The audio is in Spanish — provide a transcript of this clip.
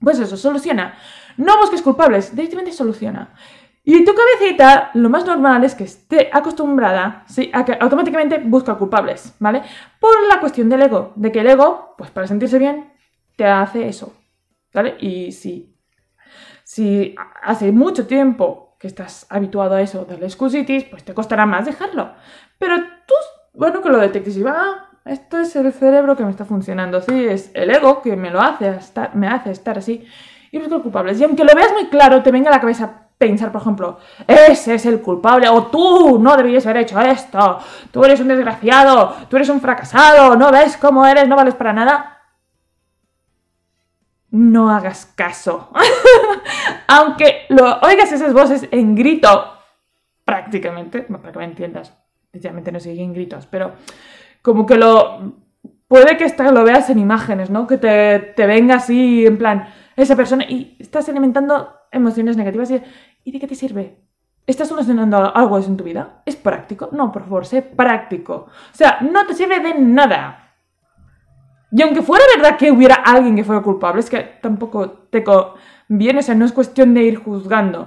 Pues eso, soluciona. No busques culpables, directamente soluciona. Y tu cabecita, lo más normal es que esté acostumbrada ¿sí? a que automáticamente busca culpables, ¿vale? Por la cuestión del ego, de que el ego, pues para sentirse bien, te hace eso, ¿vale? Y si, si hace mucho tiempo que estás habituado a eso darle excusitis, pues te costará más dejarlo. Pero tú, bueno, que lo detectes y va, esto es el cerebro que me está funcionando Sí, es el ego que me lo hace, estar, me hace estar así y los culpables. Y aunque lo veas muy claro, te venga a la cabeza pensar, por ejemplo, ese es el culpable, o tú no deberías haber hecho esto, tú eres un desgraciado, tú eres un fracasado, no ves cómo eres, no vales para nada. No hagas caso. aunque lo oigas esas voces en grito, prácticamente, para que me entiendas, Efectivamente no siguen en gritos, pero como que lo... Puede que lo veas en imágenes, ¿no? Que te, te venga así, en plan, esa persona, y estás alimentando emociones negativas y, ¿y de qué te sirve? ¿Estás solucionando algo en tu vida? ¿Es práctico? No, por favor, sé práctico. O sea, no te sirve de nada. Y aunque fuera verdad que hubiera alguien que fuera culpable, es que tampoco te conviene, o sea, no es cuestión de ir juzgando.